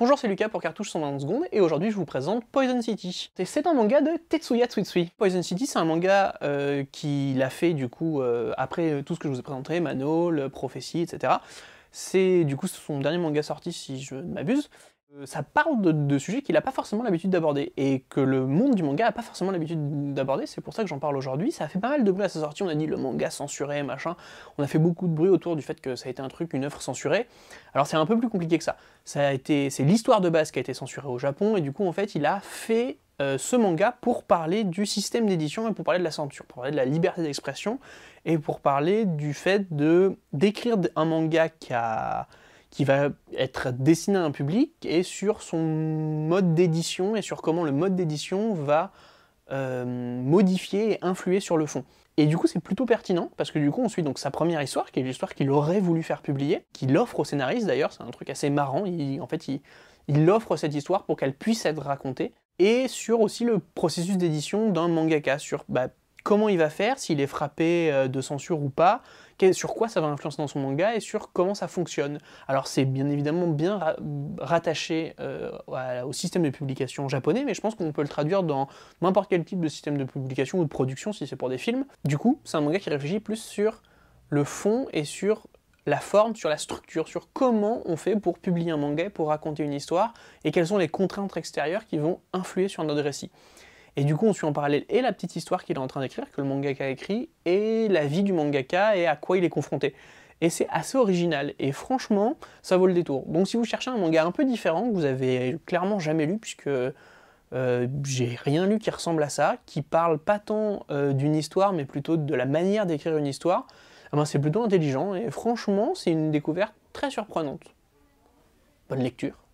Bonjour, c'est Lucas pour Cartouche 120 secondes et aujourd'hui je vous présente Poison City. C'est un manga de Tetsuya Tsutsui. Poison City, c'est un manga euh, qui l'a fait du coup euh, après euh, tout ce que je vous ai présenté, Mano, Prophétie, etc. C'est du coup son dernier manga sorti si je ne m'abuse. Euh, ça parle de, sujets qu'il n'a pas forcément l'habitude d'aborder et que le monde du manga n'a pas forcément l'habitude d'aborder. C'est pour ça que j'en parle aujourd'hui. Ça a fait pas mal de bruit à sa sortie. On a dit le manga censuré, machin. On a fait beaucoup de bruit autour du fait que ça a été un truc, une œuvre censurée. Alors c'est un peu plus compliqué que ça. ça a été, c'est l'histoire de base qui a été censurée au Japon et du coup en fait il a fait euh, ce manga pour parler du système d'édition et pour parler de la censure, pour parler de la liberté d'expression et pour parler du fait de d'écrire un manga qui a qui va être dessiné à un public et sur son mode d'édition et sur comment le mode d'édition va euh, modifier et influer sur le fond. Et du coup, c'est plutôt pertinent parce que du coup, on suit donc sa première histoire, qui est l'histoire qu'il aurait voulu faire publier, qu'il offre au scénariste d'ailleurs, c'est un truc assez marrant. Il, en fait, il, offre cette histoire pour qu'elle puisse être racontée et sur aussi le processus d'édition d'un mangaka, sur bah, comment il va faire, s'il est frappé euh, de censure ou pas, sur quoi ça va influencer dans son manga et sur comment ça fonctionne. Alors c'est bien évidemment bien rattaché euh, au système de publication japonais, mais je pense qu'on peut le traduire dans n'importe quel type de système de publication ou de production si c'est pour des films. Du coup, c'est un manga qui réfléchit plus sur le fond et sur la forme, sur la structure, sur comment on fait pour publier un manga, pour raconter une histoire, et quelles sont les contraintes extérieures qui vont influer sur notre récit. Et du coup, on suit en parallèle et la petite histoire qu'il est en train d'écrire, que le mangaka écrit, et la vie du mangaka et à quoi il est confronté. Et c'est assez original, et franchement, ça vaut le détour. Donc si vous cherchez un manga un peu différent, que vous avez clairement jamais lu, puisque euh, j'ai rien lu qui ressemble à ça, qui parle pas tant euh, d'une histoire, mais plutôt de la manière d'écrire une histoire, eh ben, c'est plutôt intelligent, et franchement, c'est une découverte très surprenante. Bonne lecture